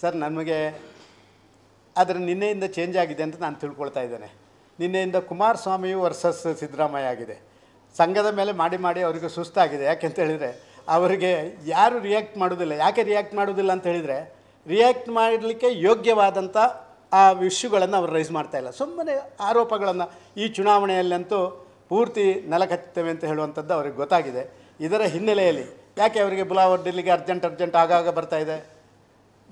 sir ನಮಗೆ ಆದರೆ ನಿನ್ನೆಯಿಂದ ಚೇಂಜ್ ಆಗಿದೆ ಅಂತ ನಾನು ತಿಳ್ಕೊಳ್ತಾ ಇದ್ದೇನೆ ನಿನ್ನೆಯಿಂದ ಕುಮಾರಸ್ವಾಮಿಯು ವರ್ಸಸ್ ಸಿದ್ದರಾಮಯ್ಯ ಆಗಿದೆ ಸಂಘದ ಮೇಲೆ ಮಾಡಿ ಮಾಡಿ ಅವರಿಗೆ ಸುಸ್ತಾಗಿದೆ ಅಂತ ಹೇಳಿದರೆ ಅವರಿಗೆ ಯಾರು ರಿಯಾಕ್ಟ್ ಮಾಡೋದಿಲ್ಲ ಯಾಕೆ ರಿಯಾಕ್ಟ್ ಮಾಡೋದಿಲ್ಲ ಅಂತ ಹೇಳಿದರೆ ರಿಯಾಕ್ಟ್ ಮಾಡಲಿಕ್ಕೆ ಯೋಗ್ಯವಾದಂಥ ಆ ಇಶ್ಯೂಗಳನ್ನು ಅವರು ರೈಸ್ ಮಾಡ್ತಾ ಇಲ್ಲ ಸುಮ್ಮನೆ ಆರೋಪಗಳನ್ನು ಈ ಚುನಾವಣೆಯಲ್ಲಂತೂ ಪೂರ್ತಿ ನೆಲಕತ್ತೇವೆ ಅಂತ ಹೇಳುವಂಥದ್ದು ಅವ್ರಿಗೆ ಗೊತ್ತಾಗಿದೆ ಇದರ ಹಿನ್ನೆಲೆಯಲ್ಲಿ ಯಾಕೆ ಅವರಿಗೆ ಡೆಲ್ಲಿಗೆ ಅರ್ಜೆಂಟ್ ಅರ್ಜೆಂಟ್ ಆಗಾಗ ಬರ್ತಾಯಿದೆ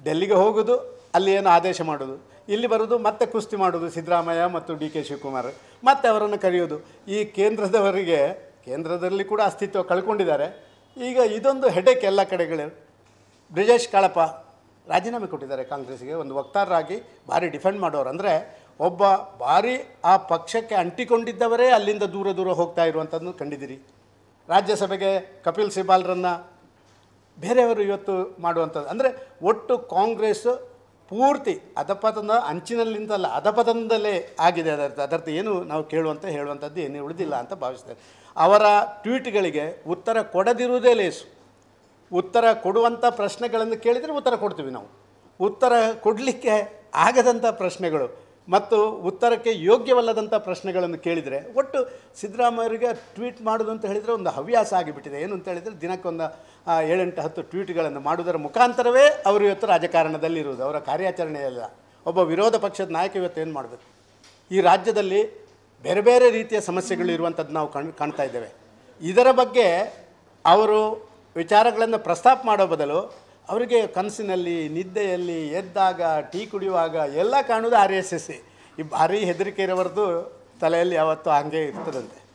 ಡೆಲ್ಲಿಗೆ ಹೋಗೋದು ಅಲ್ಲಿ ಏನು ಆದೇಶ ಮಾಡೋದು ಇಲ್ಲಿ ಬರೋದು ಮತ್ತೆ ಕುಸ್ತಿ ಮಾಡೋದು ಸಿದ್ದರಾಮಯ್ಯ ಮತ್ತು ಡಿ ಕೆ ಶಿವಕುಮಾರ್ ಮತ್ತೆ ಅವರನ್ನು ಕರೆಯೋದು ಈ ಕೇಂದ್ರದವರಿಗೆ ಕೇಂದ್ರದಲ್ಲಿ ಕೂಡ ಅಸ್ತಿತ್ವ ಕಳ್ಕೊಂಡಿದ್ದಾರೆ ಈಗ ಇದೊಂದು ಹೆಡೇಕ್ ಎಲ್ಲ ಕಡೆಗಳು ಬ್ರಿಜೇಶ್ ಕಳಪ ರಾಜೀನಾಮೆ ಕೊಟ್ಟಿದ್ದಾರೆ ಕಾಂಗ್ರೆಸ್ಗೆ ಒಂದು ವಕ್ತಾರರಾಗಿ ಭಾರಿ ಡಿಫೆಂಡ್ ಮಾಡೋರು ಅಂದರೆ ಒಬ್ಬ ಭಾರಿ ಆ ಪಕ್ಷಕ್ಕೆ ಅಂಟಿಕೊಂಡಿದ್ದವರೇ ಅಲ್ಲಿಂದ ದೂರ ದೂರ ಹೋಗ್ತಾ ಇರುವಂಥದ್ದು ಕಂಡಿದ್ದೀರಿ ರಾಜ್ಯಸಭೆಗೆ ಕಪಿಲ್ ಸಿಬಾಲ್ರನ್ನು ಬೇರೆಯವರು ಇವತ್ತು ಮಾಡುವಂಥದ್ದು ಅಂದರೆ ಒಟ್ಟು ಕಾಂಗ್ರೆಸ್ ಪೂರ್ತಿ ಅಧಪತನ ಅಂಚಿನಲ್ಲಿಂದಲ್ಲ ಅಧಪತನದಲ್ಲೇ ಆಗಿದೆ ಅದರ್ಥ ಅದರ್ಥ ಏನು ನಾವು ಕೇಳುವಂಥ ಹೇಳುವಂಥದ್ದು ಏನು ಉಳಿದಿಲ್ಲ ಅಂತ ಭಾವಿಸ್ತೇನೆ ಅವರ ಟ್ವೀಟ್ಗಳಿಗೆ ಉತ್ತರ ಕೊಡದಿರುವುದೇ ಲೇಸು ಉತ್ತರ ಕೊಡುವಂಥ ಪ್ರಶ್ನೆಗಳನ್ನು ಕೇಳಿದರೆ ಉತ್ತರ ಕೊಡ್ತೀವಿ ನಾವು ಉತ್ತರ ಕೊಡಲಿಕ್ಕೆ ಆಗದಂಥ ಪ್ರಶ್ನೆಗಳು ಮತ್ತು ಉತ್ತರಕ್ಕೆ ಯೋಗ್ಯವಲ್ಲದಂಥ ಪ್ರಶ್ನೆಗಳನ್ನು ಕೇಳಿದರೆ ಒಟ್ಟು ಸಿದ್ದರಾಮಯ್ಯರಿಗೆ ಟ್ವೀಟ್ ಮಾಡೋದು ಅಂತ ಹೇಳಿದರೆ ಒಂದು ಹವ್ಯಾಸ ಆಗಿಬಿಟ್ಟಿದೆ ಏನು ಅಂತ ಹೇಳಿದರೆ ದಿನಕ್ಕೊಂದು ಏಳೆಂಟು ಹತ್ತು ಟ್ವೀಟ್ಗಳನ್ನು ಮಾಡುವುದರ ಮುಖಾಂತರವೇ ಅವರು ಇವತ್ತು ರಾಜಕಾರಣದಲ್ಲಿರುವುದು ಅವರ ಕಾರ್ಯಾಚರಣೆಯಲ್ಲ ಒಬ್ಬ ವಿರೋಧ ಪಕ್ಷದ ನಾಯಕ ಇವತ್ತು ಏನು ಮಾಡಬೇಕು ಈ ರಾಜ್ಯದಲ್ಲಿ ಬೇರೆ ಬೇರೆ ರೀತಿಯ ಸಮಸ್ಯೆಗಳು ಇರುವಂಥದ್ದು ನಾವು ಕಣ್ ಕಾಣ್ತಾ ಇದ್ದೇವೆ ಇದರ ಬಗ್ಗೆ ಅವರು ವಿಚಾರಗಳನ್ನು ಪ್ರಸ್ತಾಪ ಮಾಡೋ ಬದಲು ಅವರಿಗೆ ಕನಸಿನಲ್ಲಿ ನಿದ್ದೆಯಲ್ಲಿ ಎದ್ದಾಗ ಟೀ ಕುಡಿಯುವಾಗ ಎಲ್ಲ ಕಾಣೋದು ಆರ್ ಎಸ್ ಎಸ್ ಈ ಭಾರಿ ಹೆದರಿಕೆ ಇರೋವರೆದು ತಲೆಯಲ್ಲಿ ಯಾವತ್ತೂ ಹಂಗೆ ಇರ್ತದಂತೆ